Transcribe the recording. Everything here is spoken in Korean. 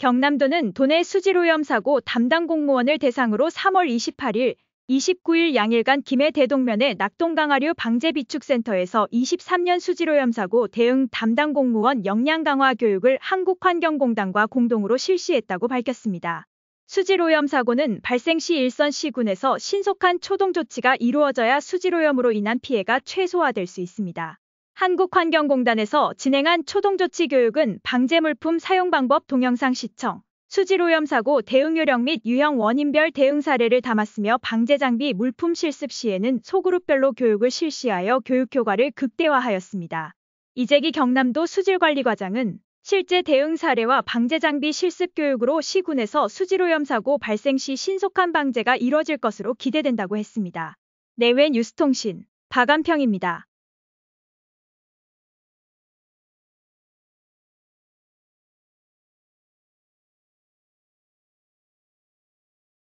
경남도는 도내 수질오염 사고 담당 공무원을 대상으로 3월 28일, 29일 양일간 김해 대동면의 낙동강화류 방제비축센터에서 23년 수질오염 사고 대응 담당 공무원 역량 강화 교육을 한국환경공단과 공동으로 실시했다고 밝혔습니다. 수질오염 사고는 발생 시 일선 시군에서 신속한 초동 조치가 이루어져야 수질오염으로 인한 피해가 최소화될 수 있습니다. 한국환경공단에서 진행한 초동조치 교육은 방제물품 사용방법 동영상 시청, 수질오염사고 대응요령 및 유형 원인별 대응 사례를 담았으며 방제장비 물품 실습 시에는 소그룹별로 교육을 실시하여 교육 효과를 극대화하였습니다. 이재기 경남도 수질관리과장은 실제 대응 사례와 방제장비 실습 교육으로 시군에서 수질오염 사고 발생 시 신속한 방제가 이뤄질 것으로 기대된다고 했습니다. 내외 뉴스통신 박안평입니다.